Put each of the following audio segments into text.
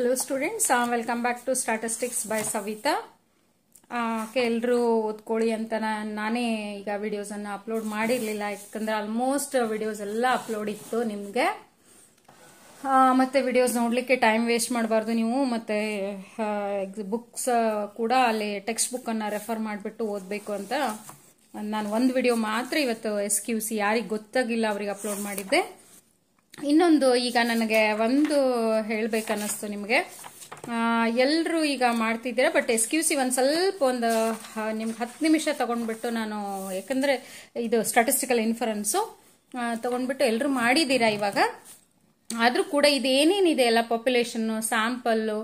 Hello students welcome back to statistics by Savita ಎಲ್ಲರೂ ಓದ್ಕೊಳ್ಳಿ ಅಂತ ನಾನೇ ಈಗ ವಿಡಿಯೋಸನ್ನು ಅಪ್ಲೋಡ್ ಮಾಡಿರಲಿಲ್ಲ ಯಾಕಂದ್ರೆ ಆಲ್ಮೋಸ್ಟ್ ವಿಡಿಯೋಸ್ ಎಲ್ಲ ಅಪ್ಲೋಡ್ ಇತ್ತು ನಿಮಗೆ ಮತ್ತೆ ವಿಡಿಯೋಸ್ ನೋಡಲಿಕ್ಕೆ ಟೈಮ್ ವೇಸ್ಟ್ ಮಾಡಬಾರ್ದು ನೀವು ಮತ್ತೆ ಬುಕ್ಸ್ ಕೂಡ ಅಲ್ಲಿ ಟೆಕ್ಸ್ಟ್ ಬುಕ್ಕನ್ನು ರೆಫರ್ ಮಾಡಿಬಿಟ್ಟು ಓದಬೇಕು ಅಂತ ನಾನು ಒಂದು ವಿಡಿಯೋ ಮಾತ್ರ ಇವತ್ತು ಎಸ್ ಕ್ಯೂ ಸಿ ಯಾರಿಗೆ ಗೊತ್ತಾಗಿಲ್ಲ ಅವ್ರಿಗೆ ಅಪ್ಲೋಡ್ ಮಾಡಿದ್ದೆ ಇನ್ನೊಂದು ಈಗ ನನಗೆ ಒಂದು ಹೇಳಬೇಕನ್ನಿಸ್ತು ನಿಮಗೆ ಎಲ್ಲರೂ ಈಗ ಮಾಡ್ತಿದ್ದೀರಾ ಬಟ್ ಎಸ್ಕ್ಯೂಸಿ ಒಂದು ಸ್ವಲ್ಪ ಒಂದು ನಿಮ್ಗೆ ಹತ್ತು ನಿಮಿಷ ತಗೊಂಡ್ಬಿಟ್ಟು ನಾನು ಯಾಕಂದರೆ ಇದು ಸ್ಟಾಟಿಸ್ಟಿಕಲ್ ಇನ್ಫರೆನ್ಸು ತಗೊಂಡ್ಬಿಟ್ಟು ಎಲ್ಲರೂ ಮಾಡಿದ್ದೀರಾ ಇವಾಗ ಆದರೂ ಕೂಡ ಇದೇನೇನಿದೆ ಎಲ್ಲ population sample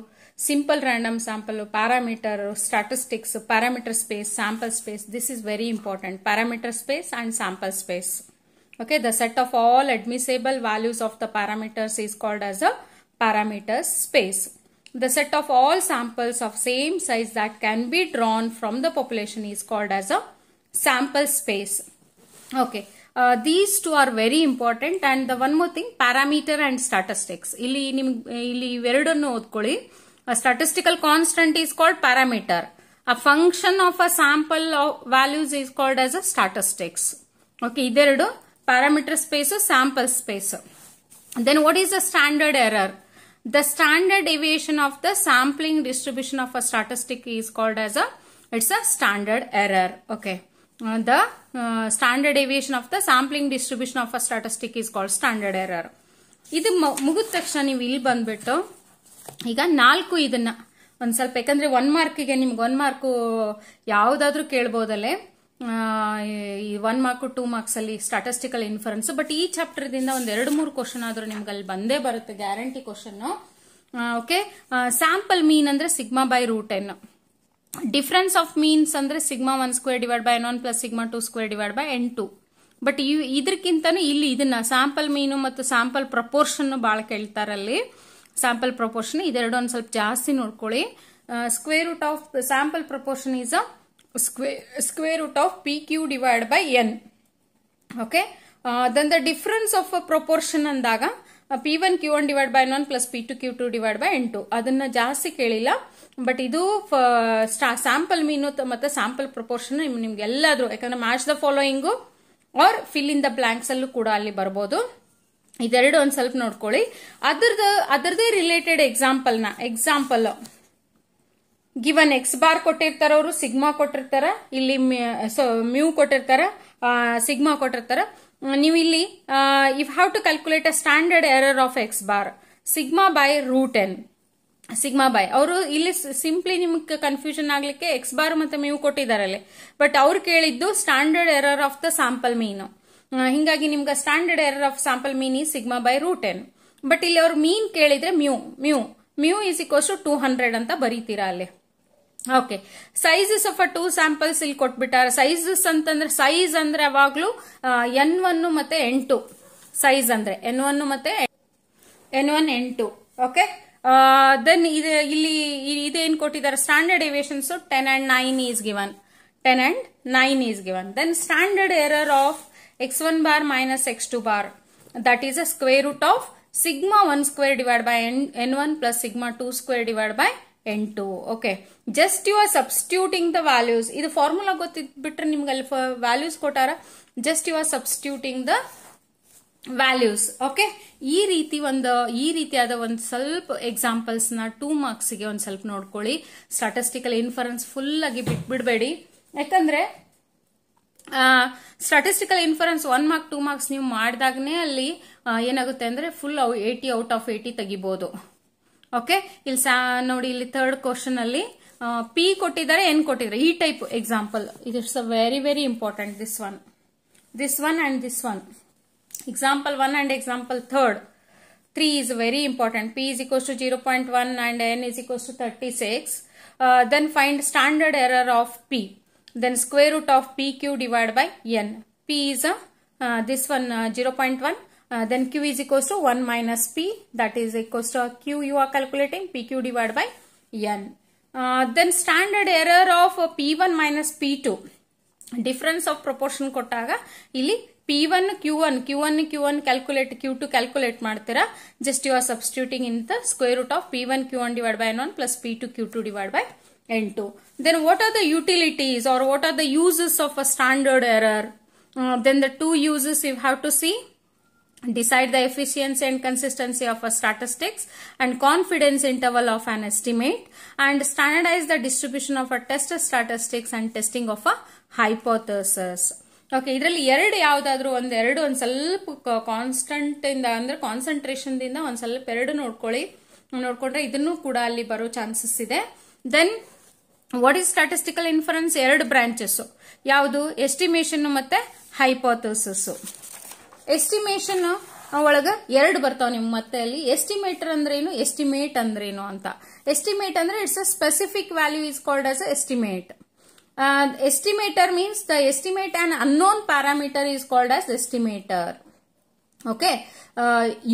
simple random sample parameter statistics parameter space sample space this is very important parameter space and sample space Okay, the set of all admissible values of the parameters is called as a parameter space. The set of all samples of same size that can be drawn from the population is called as a sample space. Okay. Uh, these two are very important and the one more thing parameter and statistics ಇಲ್ಲಿ ನಿಮ್ A statistical constant is called parameter. A function of a sample of values is called as a statistics. Okay, okay parameter space sample space then what is the standard error the standard deviation of the sampling distribution of a statistic is called as a it's a standard error okay uh, the uh, standard deviation of the sampling distribution of a statistic is called standard error ಇದು ಮುಗಿದ ತಕ್ಷಣ ನೀವು ಇಲ್ಲಿ ಬಂದ್ಬಿಟ್ಟು ಈಗ ನಾಲ್ಕು ಇದನ್ನ ಒಂದ್ ಸ್ವಲ್ಪ ಯಾಕಂದ್ರೆ ಒನ್ ಮಾರ್ಕಿಗೆ ನಿಮ್ಗೆ ಒನ್ ಮಾರ್ಕು ಯಾವ್ದಾದ್ರೂ ಕೇಳ್ಬೋದಲ್ಲೇ ಈ ಒನ್ ಮಾರ್ಕ್ ಟೂ ಮಾರ್ಕ್ಸ್ ಅಲ್ಲಿ ಸ್ಟಾಟಿಸ್ಟಿಕಲ್ ಇನ್ಫರೆನ್ಸ್ ಬಟ್ ಈ ಚಾಪ್ಟರ್ ದಿಂದ ಒಂದ್ ಎರಡು ಮೂರು ಕ್ವಶನ್ ಆದ್ರೂ ನಿಮ್ಗೆ ಅಲ್ಲಿ ಬಂದೇ ಬರುತ್ತೆ guarantee question okay sample mean ಅಂದ್ರೆ sigma by root n difference of means ಅಂದ್ರೆ sigma one square divide by n one plus sigma two square divide by n two but ಇದ್ರಕ್ಕಿಂತ ಇಲ್ಲಿ ಇದನ್ನ ಸ್ಯಾಂಪಲ್ ಮೀನು ಮತ್ತು ಸ್ಯಾಂಪಲ್ ಪ್ರಪೋರ್ಷನ್ ಬಹಳ ಕೇಳ್ತಾರಲ್ಲಿ sample proportion ಇದೆರಡು ಒಂದು ಸ್ವಲ್ಪ ಜಾಸ್ತಿ ನೋಡ್ಕೊಳ್ಳಿ square root of sample proportion is a square, square root of PQ divided by N. Okay. Uh, then the difference of a proportion ಅಂದಾಗ p one q one divide by one plus p two q two divide by ಎಂಟು ಅದನ್ನ ಜಾಸ್ತಿ ಕೇಳಿಲ್ಲ but ಇದು sample uh, ಮೀನು ಮತ್ತೆ sample proportion ನಿಮ್ಗೆ ಎಲ್ಲಾದ್ರೂ ಯಾಕಂದ್ರೆ match the following or fill in the blanks ಅಲ್ಲೂ ಕೂಡ ಅಲ್ಲಿ ಬರ್ಬೋದು ಇದೆರಡು ಒಂದ್ ಸ್ವಲ್ಪ ನೋಡ್ಕೊಳ್ಳಿ ಅದರದ ಅದರದೇ ರಿಲೇಟೆಡ್ ಎಕ್ಸಾಂಪಲ್ನ ಎಕ್ಸಾಂಪಲ್ ಗಿವನ್ ಎಕ್ಸ್ ಬಾರ್ ಕೊಟ್ಟಿರ್ತಾರ ಅವರು ಸಿಗ್ಮಾ ಕೊಟ್ಟಿರ್ತಾರ ಇಲ್ಲಿ ಮ್ಯೂ ಕೊಟ್ಟಿರ್ತಾರ ಸಿಗ್ಮಾ ಕೊಟ್ಟಿರ್ತಾರ ನೀವು ಇಲ್ಲಿ if how to calculate a standard error of x bar sigma by root n sigma by ಅವರು ಇಲ್ಲಿ ಸಿಂಪ್ಲಿ ನಿಮ್ಗೆ ಕನ್ಫ್ಯೂಷನ್ ಆಗ್ಲಿಕ್ಕೆ ಎಕ್ಸ್ ಬಾರ್ ಮತ್ತೆ ಮ್ಯೂ ಕೊಟ್ಟಿದ್ದಾರೆ ಬಟ್ ಅವ್ರು ಕೇಳಿದ್ದು standard error of the sample mean ಹಿಂಗಾಗಿ ನಿಮ್ಗೆ standard error of sample mean ಈ sigma by root n but ಇಲ್ಲಿ ಅವ್ರು ಮೀನ್ ಕೇಳಿದ್ರೆ mu mu mu is equals to hundred ಅಂತ ಬರೀತೀರಾ ಅಲ್ಲಿ okay sizes of a two samples ಇಲ್ಲಿ ಕೊಟ್ಬಿಟ್ಟಾರೆ ಸೈಜಸ್ ಅಂತಂದ್ರೆ ಸೈಜ್ ಅಂದ್ರೆ ಯಾವಾಗ್ಲೂ ಎನ್ ಒನ್ ಮತ್ತೆ ಎನ್ ಟು ಸೈಜ್ ಅಂದ್ರೆ ಎನ್ ಒನ್ ಮತ್ತೆ n one n two okay then ಇದು ಇಲ್ಲಿ ಇದೇನ್ ಕೊಟ್ಟಿದ್ದಾರೆ standard deviations ten and nine is given ten and nine is given then standard error of x one bar minus x two bar that is a square root of sigma one square divide by n n one plus sigma two square divide by ಎಂಟು okay just you are substituting the values ಇದು formula ಗೊತ್ತಿದ್ಬಿಟ್ರೆ ನಿಮ್ಗೆ ಅಲ್ಲಿ values ಕೊಟ್ಟಾರ just you are substituting the values okay ಈ ರೀತಿ ಒಂದು ಈ ರೀತಿಯಾದ ಒಂದು ಸ್ವಲ್ಪ ಎಕ್ಸಾಂಪಲ್ಸ್ ನ ಟೂ ಮಾರ್ಕ್ಸ್ ಗೆ ಒಂದ್ ಸ್ವಲ್ಪ ನೋಡ್ಕೊಳ್ಳಿ ಸ್ಟಾಟಿಸ್ಟಿಕಲ್ ಇನ್ಫರೆನ್ಸ್ ಫುಲ್ ಆಗಿ ಬಿಡಬೇಡಿ ಯಾಕಂದ್ರೆ statistical inference one mark two marks ನೀವು ಮಾಡಿದಾಗನೇ ಅಲ್ಲಿ ಏನಾಗುತ್ತೆ ಅಂದ್ರೆ full eighty out of eighty ತೆಗಿಬಹುದು ಓಕೆ ಇಲ್ಲಿ ಸಾ ನೋಡಿ ಇಲ್ಲಿ ಥರ್ಡ್ ಕ್ವಶನ್ ಅಲ್ಲಿ ಪಿ ಕೊಟ್ಟಿದ್ದಾರೆ ಎನ್ ಕೊಟ್ಟಿದ್ದಾರೆ ಈ type example it it's a very very important this one this one and this one example one and example third three is very important p is equals to zero point one and n is equals to thirty six then find standard error of p then square root of p q divide by n p is this one zero point one Uh, then q is equals to 1 minus p that is equals to q you are calculating pq divided by n. Uh, then standard error of p1 minus p2 difference of proportion kottaga illi p1 q1 q1 q1 calculate q2 calculate maadthira just you are substituting in the square root of p1 q1 divided by n1 plus p2 q2 divided by n2 then what are the utilities or what are the uses of a standard error uh, then the two uses you have to see decide the efficiency and consistency of a statistics and confidence interval of an estimate and standardize the distribution of a test statistics and testing of a hypothesis. Okay ಇದರಲ್ಲಿ ಎರಡು ಯಾವುದಾದ್ರೂ ಒಂದು ಎರಡು ಒಂದು ಸ್ವಲ್ಪ constant ಇಂದ ಅಂದ್ರೆ ಕಾನ್ಸಂಟ್ರೇಷನ್ದಿಂದ ಒಂದು ಸ್ವಲ್ಪ ಎರಡು ನೋಡ್ಕೊಳ್ಳಿ ನೋಡ್ಕೊಂಡ್ರೆ ಇದನ್ನು ಕೂಡ ಅಲ್ಲಿ ಬರೋ ಚಾನ್ಸಸ್ ಇದೆ then what is statistical inference ಎರಡು ಬ್ರಾಂಚಸ್ ಯಾವುದು ಎಸ್ಟಿಮೇಷನ್ ಮತ್ತೆ ಹೈಪೋಥೋಸಸ್ ಎಸ್ಟಿಮೇಷನ್ ಒಳಗ ಎರಡು ಬರ್ತಾವ ನಿಮ್ ಮತ್ತೆ ಅಲ್ಲಿ ಎಸ್ಟಿಮೇಟರ್ ಅಂದ್ರೇನು ಎಸ್ಟಿಮೇಟ್ ಅಂದ್ರೇನು ಅಂತ ಎಸ್ಟಿಮೇಟ್ ಅಂದ್ರೆ it's a specific value is called as estimate estimator means the estimate and unknown parameter is called as estimator okay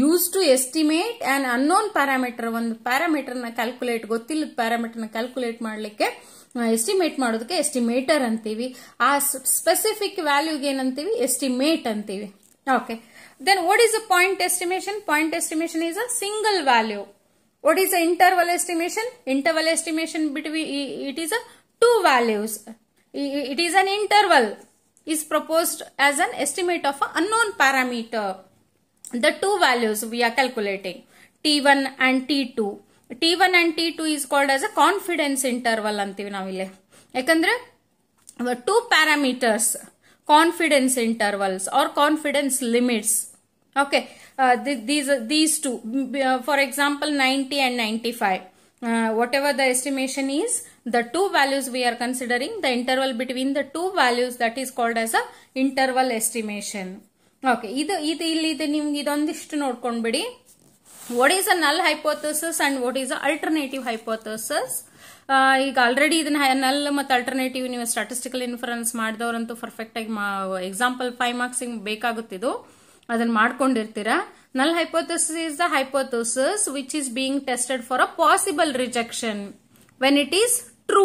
use to estimate and unknown parameter ಒಂದು ನ ಕ್ಯಾಲ್ಕುಲೇಟ್ ಗೊತ್ತಿಲ್ಲದ ನ ಕ್ಯಾಲ್ಕುಲೇಟ್ ಮಾಡಲಿಕ್ಕೆ ಎಸ್ಟಿಮೇಟ್ ಮಾಡೋದಕ್ಕೆ ಎಸ್ಟಿಮೇಟರ್ ಅಂತೀವಿ ಆ ಸ್ಪೆಸಿಫಿಕ್ ವ್ಯಾಲ್ಯೂಗೆ ಏನಂತೀವಿ ಎಸ್ಟಿಮೇಟ್ ಅಂತೀವಿ Okay. Then what is a point estimation? Point estimation is a single value. What is the interval estimation? Interval estimation between, it is a two values. It is an interval is proposed as an estimate of an unknown parameter. The two values we are calculating T1 and T2. T1 and T2 is called as a confidence interval ಅಂತೀವಿ ನಾವಿಲ್ಲಿ ಯಾಕಂದ್ರೆ two parameters confidence intervals or confidence limits. Okay, uh, th these these two, uh, for example, 90 and 95. Uh, whatever the estimation is, the two values we are considering, the interval between the two values that is called as a interval estimation. okay ಇದು ಇದು ಇಲ್ಲಿ ಇದು ನಿಮ್ಗೆ ಇದೊಂದಿಷ್ಟು or con badi. What is a null hypothesis and what is a alternative hypothesis? ಈಗ already ಇದನ್ನ null ಮತ್ತೆ alternative ನೀವು ಸ್ಟಾಟಿಸ್ಟಿಕಲ್ ಇನ್ಫರೆನ್ಸ್ ಮಾಡಿದವರಂತೂ ಪರ್ಫೆಕ್ಟ್ ಆಗಿ ಎಕ್ಸಾಂಪಲ್ ಫೈವ್ ಮಾರ್ಕ್ಸ್ ಬೇಕಾಗುತ್ತಿದ್ದು ಅದನ್ನ ಮಾಡ್ಕೊಂಡಿರ್ತೀರಾ null hypothesis is the hypothesis which is being tested for a possible rejection when it is true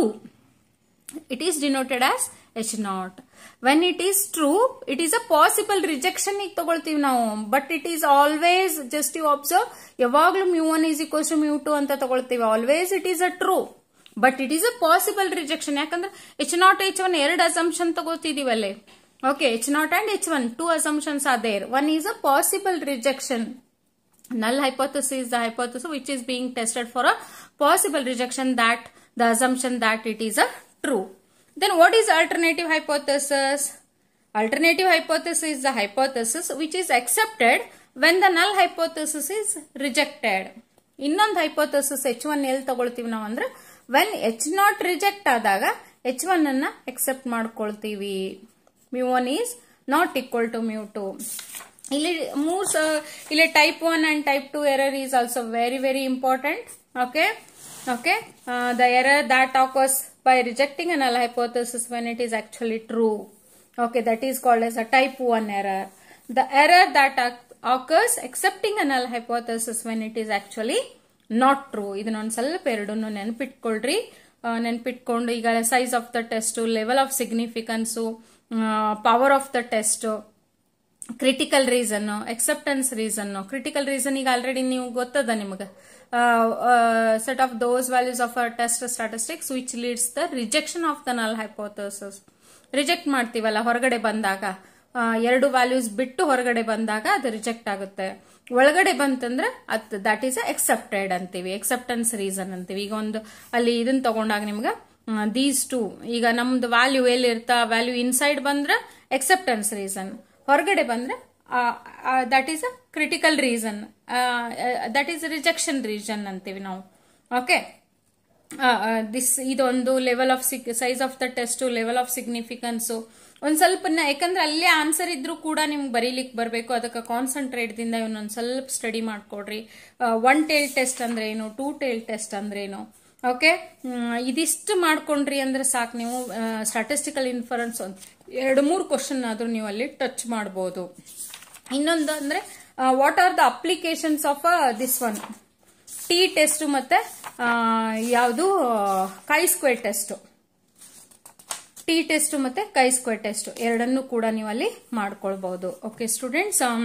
it is denoted as H naught when it is true it is a possible rejection ಈಗ ತಗೊಳ್ತೀವಿ ನಾವು but it is always just you observe ಯಾವಾಗ್ಲೂ mu one is equals to mu two ಅಂತ ತಗೊಳ್ತೀವಿ always it is a true but it is a possible rejection ಯಾಕಂದ್ರೆ H naught H one ಎರಡು assumption ತಗೋತಿದೀವಲ್ಲೇ okay H naught and H one two assumption a there one is a possible rejection null hypothesis is the hypothesis which is ಬೀಯ್ tested for a possible rejection the assumption that it is a true then what is alternative hypothesis alternative hypothesis is the hypothesis which is accepted when the null hypothesis is rejected ಇನ್ನೊಂದು hypothesis H one ಎಲ್ಲಿ ತಗೊಳ್ತೀವಿ ನಾವು ಅಂದ್ರೆ when H naught reject ಆದಾಗ H one ಅನ್ನ accept ಮಾಡ್ಕೊಳ್ತೀವಿ mu one is not equal to mu two ಇಲ್ಲಿ ಮೂರ್ ಇಲ್ಲಿ type one and type two error is also very very important okay okay the error that occurs by rejecting a null hypothesis when it is actually true okay that is called as a type one error that occurs accepting a null hypothesis when it is actually not true ಇದನ್ನೊಂದು ಸ್ವಲ್ಪ ಎರಡನ್ನು ನೆನಪಿಟ್ಕೊಳ್ರಿ ನೆನ್ಪಿಟ್ಕೊಂಡು ಈಗ size of the test level of significance power of the test critical region acceptance region critical region ಈಗ already ನೀವು ಗೊತ್ತದ ನಿಮಗೆ set of those values of our test statistics which leads the rejection of the null hypothesis reject ಮಾಡ್ತೀವಲ್ಲ ಹೊರಗಡೆ ಬಂದಾಗ ಎರಡು values ಬಿಟ್ಟು ಹೊರಗಡೆ ಬಂದಾಗ ಅದು ರಿಜೆಕ್ಟ್ ಆಗುತ್ತೆ ಒಳಗಡೆ ಬಂತಂದ್ರೆ ಅತ್ ದಟ್ ಈಸ್ ಎಕ್ಸೆಪ್ಟೆಡ್ ಅಂತೀವಿ ಎಕ್ಸೆಪ್ಟೆನ್ಸ್ ರೀಸನ್ ಅಂತೀವಿ ಈಗ ಒಂದು ಅಲ್ಲಿ ಇದನ್ನ ತಗೊಂಡಾಗ ನಿಮ್ಗೆ ದೀಸ್ ಟು ಈಗ ನಮ್ದು ವ್ಯಾಲ್ಯೂ ಎಲ್ಲಿ ಇರ್ತಾ ವ್ಯಾಲ್ಯೂ ಇನ್ಸೈಡ್ ಬಂದ್ರೆ ಎಕ್ಸೆಪ್ಟೆನ್ಸ್ ರೀಸನ್ ಹೊರಗಡೆ ಬಂದ್ರೆ that is a critical region that is rejection region ಅಂತೀವಿ ನಾವು ಓಕೆ ದಿಸ್ ಇದೊಂದು level of size of the test level of significance ಒಂದ್ ಸ್ವಲ್ಪ ಯಾಕಂದ್ರೆ ಅಲ್ಲೇ ಆನ್ಸರ್ ಇದ್ರೂ ಕೂಡ ನಿಮ್ಗೆ ಬರೀಲಿಕ್ಕೆ ಬರಬೇಕು ಅದಕ್ಕೆ ಕಾನ್ಸಂಟ್ರೇಟ್ದಿಂದ ಇವನ್ನೊಂದು ಸ್ವಲ್ಪ ಸ್ಟಡಿ ಮಾಡ್ಕೊಡ್ರಿ ಒನ್ ಟೇಲ್ ಟೆಸ್ಟ್ ಅಂದ್ರೆ ಏನು ಟೂ ಟೇಲ್ ಟೆಸ್ಟ್ ಅಂದ್ರೆ ಏನು ಓಕೆ ಇದಿಷ್ಟು ಮಾಡ್ಕೊಂಡ್ರಿ ಅಂದ್ರೆ ಸಾಕು ನೀವು ಸ್ಟಾಟಿಸ್ಟಿಕಲ್ ಇನ್ಫರೆನ್ಸ್ ಒಂದು ಎರಡು ಮೂರು ಕ್ವಶನ್ ಆದ್ರೂ ನೀವು ಅಲ್ಲಿ ಟಚ್ ಮಾಡ್ಬೋದು ಇನ್ನೊಂದು ಅಂದ್ರೆ what are the applications of this one t test ಮತ್ತೆ ಯಾವುದು ಕೈ ಸ್ಕ್ವೇರ್ ಟೆಸ್ಟ್ ಟಿ ಟೆಸ್ಟ್ ಮತ್ತೆ ಕೈ ಸ್ಕ್ವೇರ್ ಟೆಸ್ಟ್ ಎರಡನ್ನು ಕೂಡ ನೀವು ಅಲ್ಲಿ ಮಾಡ್ಕೊಳ್ಬಹುದು ಓಕೆ ಸ್ಟೂಡೆಂಟ್ಸ್ um,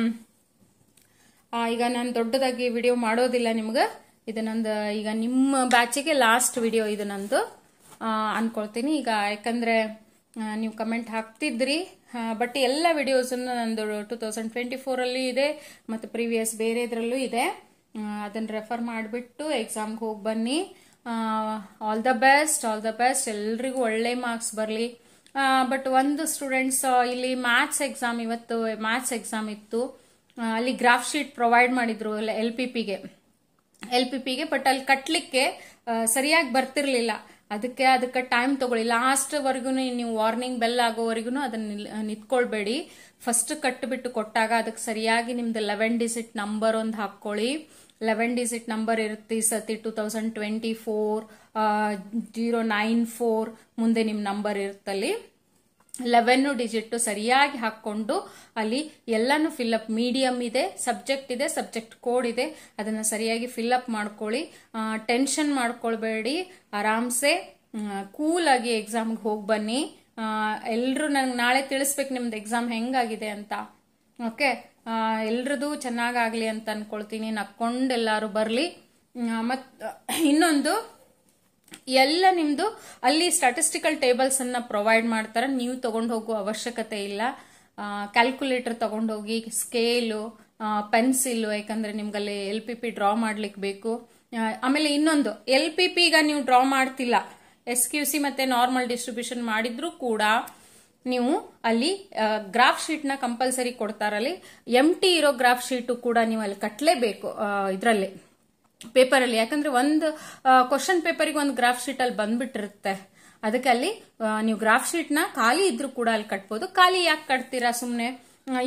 ಈಗ ನಾನು ದೊಡ್ಡದಾಗಿ ವಿಡಿಯೋ ಮಾಡೋದಿಲ್ಲ ನಿಮ್ಗೆ ಇದು ಈಗ ನಿಮ್ಮ ಬ್ಯಾಚಿಗೆ ಲಾಸ್ಟ್ ವಿಡಿಯೋ ಇದು ನಂದು ಅನ್ಕೊಳ್ತೀನಿ ಈಗ ಯಾಕಂದ್ರೆ ನೀವು ಕಮೆಂಟ್ ಹಾಕ್ತಿದ್ರಿ ಬಟ್ ಎಲ್ಲ ವಿಡಿಯೋಸನ್ನು ನಂದು ಟೂ ತೌಸಂಡ್ ಟ್ವೆಂಟಿ ಫೋರಲ್ಲಿ ಇದೆ ಮತ್ತು ಪ್ರೀವಿಯಸ್ ಬೇರೆ ಇದೆ ಅದನ್ನು ರೆಫರ್ ಮಾಡಿಬಿಟ್ಟು ಎಕ್ಸಾಮ್ಗೆ ಹೋಗಿ ಬನ್ನಿ all the best all the best ಎಲ್ರಿಗೂ ಒಳ್ಳೆ ಮಾರ್ಕ್ಸ್ ಬರಲಿ ಬಟ್ ಒಂದು ಸ್ಟೂಡೆಂಟ್ಸ್ ಇಲ್ಲಿ ಮ್ಯಾಥ್ಸ್ ಎಕ್ಸಾಮ್ ಇವತ್ತು ಮ್ಯಾಥ್ಸ್ ಎಕ್ಸಾಮ್ ಇತ್ತು ಅಲ್ಲಿ ಗ್ರಾಫ್ ಶೀಟ್ ಪ್ರೊವೈಡ್ ಮಾಡಿದ್ರು ಎಲ್ ಪಿ ಪಿಗೆ ಎಲ್ ಪಿ ಪಿಗೆ ಬಟ್ ಅಲ್ಲಿ ಕಟ್ಲಿಕ್ಕೆ ಸರಿಯಾಗಿ ಬರ್ತಿರ್ಲಿಲ್ಲ ಅದಕ್ಕೆ ಅದಕ್ಕೆ ಟೈಮ್ ತಗೊಳ್ಳಿ ಲಾಸ್ಟ್ವರೆಗೂ ನೀವು ವಾರ್ನಿಂಗ್ ಬೆಲ್ ಆಗೋವರೆಗೂ ಅದನ್ನ ನಿಂತ್ಕೊಳ್ಬೇಡಿ ಫಸ್ಟ್ ಕಟ್ಟಿಬಿಟ್ಟು ಕೊಟ್ಟಾಗ ಅದಕ್ಕೆ ಸರಿಯಾಗಿ ನಿಮ್ದು ಲೆವೆನ್ ಡಿಸಿಟ್ ನಂಬರ್ ಒಂದು ಹಾಕ್ಕೊಳ್ಳಿ ಲೆವೆನ್ ಡಿಜಿಟ್ ನಂಬರ್ ಇರುತ್ತೆ ಈ ಸತಿ two thousand twenty four zero nine four ಮುಂದೆ ನಿಮ್ಮ ನಂಬರ್ ಇರುತ್ತಲ್ಲಿ ಲೆವೆನ್ ಡಿಜಿಟ್ ಸರಿಯಾಗಿ ಹಾಕೊಂಡು ಅಲ್ಲಿ ಎಲ್ಲಾನು ಫಿಲ್ಅಪ್ ಮೀಡಿಯಂ ಇದೆ ಸಬ್ಜೆಕ್ಟ್ ಇದೆ ಸಬ್ಜೆಕ್ಟ್ ಕೋಡ್ ಇದೆ ಅದನ್ನು ಸರಿಯಾಗಿ ಫಿಲ್ ಅಪ್ ಮಾಡ್ಕೊಳ್ಳಿ ಟೆನ್ಷನ್ ಮಾಡ್ಕೊಳ್ಬೇಡಿ ಆರಾಮ್ಸೆ ಆಗಿ ಎಕ್ಸಾಮ್ಗೆ ಹೋಗಿ ಬನ್ನಿ ಎಲ್ಲರೂ ನಂಗೆ ನಾಳೆ ತಿಳಿಸ್ಬೇಕು ನಿಮ್ದು ಎಕ್ಸಾಮ್ ಹೆಂಗಾಗಿದೆ ಅಂತ ಓಕೆ ಎಲ್ರದ್ದು ಚೆನ್ನಾಗಾಗಲಿ ಅಂತ ಅನ್ಕೊಳ್ತೀನಿ ಎಲ್ಲಾರು ಬರಲಿ ಮತ್ತು ಇನ್ನೊಂದು ಎಲ್ಲ ನಿಮ್ಮದು ಅಲ್ಲಿ ಸ್ಟಾಟಿಸ್ಟಿಕಲ್ ಟೇಬಲ್ಸ್ ಅನ್ನ ಪ್ರೊವೈಡ್ ಮಾಡ್ತಾರೆ ನೀವು ತಗೊಂಡು ಹೋಗೋ ಅವಶ್ಯಕತೆ ಇಲ್ಲ ಕ್ಯಾಲ್ಕುಲೇಟರ್ ತಗೊಂಡೋಗಿ ಸ್ಕೇಲು ಪೆನ್ಸಿಲ್ ಯಾಕಂದರೆ ನಿಮ್ಗಲ್ಲಿ ಎಲ್ ಪಿ ಪಿ ಡ್ರಾ ಮಾಡ್ಲಿಕ್ಕೆ ಬೇಕು ಆಮೇಲೆ ಇನ್ನೊಂದು ಎಲ್ ಪಿ ಈಗ ನೀವು ಡ್ರಾ ಮಾಡ್ತಿಲ್ಲ ಎಸ್ ಕ್ಯೂ ಸಿ ಮತ್ತು ನಾರ್ಮಲ್ ಡಿಸ್ಟ್ರಿಬ್ಯೂಷನ್ ಮಾಡಿದ್ರು ಕೂಡ ನೀವು ಅಲ್ಲಿ ಗ್ರಾಫ್ ನ ಕಂಪಲ್ಸರಿ ಕೊಡ್ತಾರಲ್ಲಿ ಎಂ ಟಿ ಇರೋ ಗ್ರಾಫ್ ಶೀಟು ಕೂಡ ನೀವು ಅಲ್ಲಿ ಕಟ್ಟಲೇಬೇಕು ಇದರಲ್ಲಿ ಅಲ್ಲಿ ಯಾಕಂದ್ರೆ ಒಂದು ಕ್ವಶನ್ ಪೇಪರಿಗೆ ಒಂದು ಗ್ರಾಫ್ ಶೀಟ್ ಅಲ್ಲಿ ಬಂದ್ಬಿಟ್ಟಿರುತ್ತೆ ಅದಕ್ಕೆ ಅಲ್ಲಿ ನೀವು ಗ್ರಾಫ್ ಶೀಟ್ ನ ಖಾಲಿ ಇದ್ರು ಕೂಡ ಅಲ್ಲಿ ಕಟ್ಬೋದು ಖಾಲಿ ಯಾಕೆ ಕಟ್ತೀರಾ ಸುಮ್ಮನೆ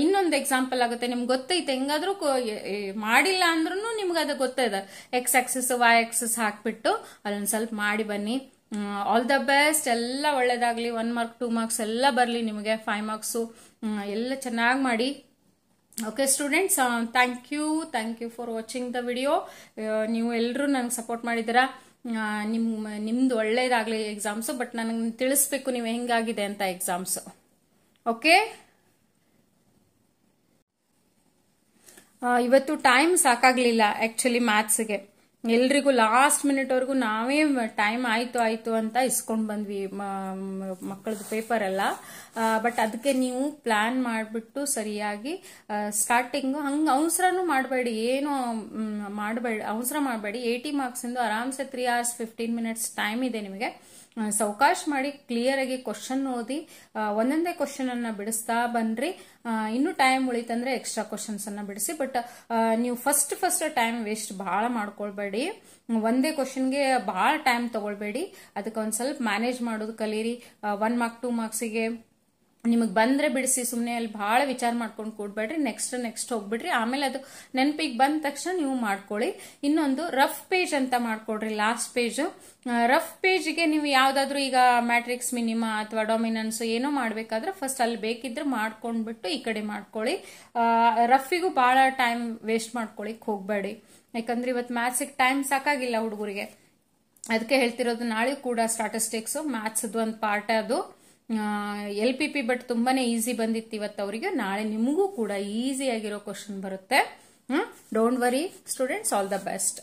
ಇನ್ನೊಂದು ಎಕ್ಸಾಂಪಲ್ ಆಗುತ್ತೆ ನಿಮ್ಗೆ ಗೊತ್ತೈತೆ ಹೆಂಗಾದ್ರೂ ಮಾಡಿಲ್ಲ ಅಂದ್ರೂ ನಿಮ್ಗೆ ಅದು ಗೊತ್ತೈದ ಎಕ್ಸ್ ಆಕ್ಸಿಸ್ ವೈ ಆಕ್ಸಿಸ್ ಹಾಕ್ಬಿಟ್ಟು ಅಲ್ಲೊಂದು ಸ್ವಲ್ಪ ಮಾಡಿ ಬನ್ನಿ ಆಲ್ ದ ಬೆಸ್ಟ್ ಎಲ್ಲ ಒಳ್ಳೇದಾಗಲಿ ಒನ್ ಮಾರ್ಕ್ ಟೂ ಮಾರ್ಕ್ಸ್ ಎಲ್ಲ ಬರಲಿ ನಿಮಗೆ ಫೈವ್ ಮಾರ್ಕ್ಸು ಎಲ್ಲ ಚೆನ್ನಾಗಿ ಮಾಡಿ okay students thank you thank you for watching the video ನೀವು ಎಲ್ಲರೂ ನನಗೆ ಸಪೋರ್ಟ್ ಮಾಡಿದ್ದೀರಾ ನಿಮ್ಮ ನಿಮ್ದು ಒಳ್ಳೇದಾಗಲಿ ಎಕ್ಸಾಮ್ಸು ಬಟ್ ನನಗೆ ತಿಳಿಸ್ಬೇಕು ನೀವು ಹೆಂಗಾಗಿದೆ ಅಂತ ಎಕ್ಸಾಮ್ಸು ಓಕೆ ಇವತ್ತು ಟೈಮ್ ಸಾಕಾಗಲಿಲ್ಲ ಆ್ಯಕ್ಚುಲಿ ಮ್ಯಾಥ್ಸ್ಗೆ ಎಲ್ರಿಗೂ ಲಾಸ್ಟ್ ಮಿನಿಟ್ವರೆಗೂ ನಾವೇ ಟೈಮ್ ಆಯ್ತು ಆಯ್ತು ಅಂತ ಇಸ್ಕೊಂಡು ಬಂದ್ವಿ ಮಕ್ಕಳದ್ದು ಪೇಪರ್ ಎಲ್ಲ ಬಟ್ ಅದಕ್ಕೆ ನೀವು ಪ್ಲಾನ್ ಮಾಡಿಬಿಟ್ಟು ಸರಿಯಾಗಿ ಸ್ಟಾರ್ಟಿಂಗ್ ಹಂಗೆ ಅವಸರನೂ ಮಾಡಬೇಡಿ ಏನು ಮಾಡಬೇಡಿ ಅವಸರ ಮಾಡಬೇಡಿ ಏಯ್ಟಿ ಮಾರ್ಕ್ಸಿಂದು ಆರಾಮ್ಸೆ three hours fifteen minutes time ಇದೆ ನಿಮಗೆ ಸಾವಕಾಶ ಮಾಡಿ ಕ್ಲಿಯರ್ ಆಗಿ ಕ್ವಶನ್ ಓದಿ ಒಂದೊಂದೇ ಕ್ವಶನ್ ಅನ್ನ ಬಿಡಿಸ್ತಾ ಬನ್ರಿ ಇನ್ನು ಟೈಮ್ ಉಳಿತಂದ್ರೆ ಎಕ್ಸ್ಟ್ರಾ ಕ್ವಶನ್ಸ್ ಅನ್ನ ಬಿಡಿಸಿ ಬಟ್ ನೀವು ಫಸ್ಟ್ ಫಸ್ಟ್ ಟೈಮ್ ವೇಸ್ಟ್ ಬಹಳ ಮಾಡ್ಕೊಳ್ಬೇಡಿ ಒಂದೇ ಕ್ವಶನ್ಗೆ ಬಹಳ ಟೈಮ್ ತಗೊಳ್ಬೇಡಿ ಅದಕ್ಕೆ ಒಂದ್ ಸ್ವಲ್ಪ ಮ್ಯಾನೇಜ್ ಮಾಡೋದು ಕಲೀರಿ ಒನ್ ಮಾರ್ಕ್ ಟೂ ಮಾರ್ಕ್ಸಿಗೆ ನಿಮಗೆ ಬಂದ್ರೆ ಬಿಡಿಸಿ ಸುಮ್ಮನೆ ಅಲ್ಲಿ ಭಾಳ ವಿಚಾರ ಮಾಡ್ಕೊಂಡು ಕೂಡ್ಬೇಡ್ರಿ ನೆಕ್ಸ್ಟ್ ನೆಕ್ಸ್ಟ್ ಹೋಗ್ಬಿಡ್ರಿ ಆಮೇಲೆ ಅದು ನೆನಪಿಗೆ ಬಂದ ತಕ್ಷಣ ನೀವು ಮಾಡ್ಕೊಳ್ಳಿ ಇನ್ನೊಂದು ರಫ್ ಪೇಜ್ ಅಂತ ಮಾಡ್ಕೊಡ್ರಿ ಲಾಸ್ಟ್ ಪೇಜ್ ರಫ್ ಪೇಜ್ಗೆ ನೀವು ಯಾವ್ದಾದ್ರು ಈಗ ಮ್ಯಾಟ್ರಿಕ್ಸ್ ಮಿನಿಮಾ ಅಥವಾ ಡೊಮಿನನ್ಸ್ ಏನೋ ಮಾಡ್ಬೇಕಾದ್ರೆ ಫಸ್ಟ್ ಅಲ್ಲಿ ಬೇಕಿದ್ರೆ ಮಾಡ್ಕೊಂಡ್ಬಿಟ್ಟು ಈ ಕಡೆ ಮಾಡ್ಕೊಳ್ಳಿ ರಫಿಗೂ ಭಾಳ ಟೈಮ್ ವೇಸ್ಟ್ ಮಾಡ್ಕೊಳಿಕ್ ಹೋಗ್ಬೇಡಿ ಯಾಕಂದ್ರೆ ಇವತ್ತು ಮ್ಯಾಥ್ಸಿಗೆ ಟೈಮ್ ಸಾಕಾಗಿಲ್ಲ ಹುಡುಗರಿಗೆ ಅದಕ್ಕೆ ಹೇಳ್ತಿರೋದು ನಾಳೆ ಕೂಡ ಸ್ಟಾಟಿಸ್ಟಿಕ್ಸ್ ಮ್ಯಾಥ್ಸ್ದು ಒಂದು ಪಾರ್ಟ್ ಅದು ಎಲ್ ಪಿ ಪಿ ಬಟ್ ತುಂಬಾನೇ ಈಸಿ ಬಂದಿತ್ತು ಇವತ್ತು ಅವರಿಗೆ ನಾಳೆ ನಿಮಗೂ ಕೂಡ ಈಸಿ ಆಗಿರೋ ಕ್ವಶನ್ ಬರುತ್ತೆ don't worry students all the best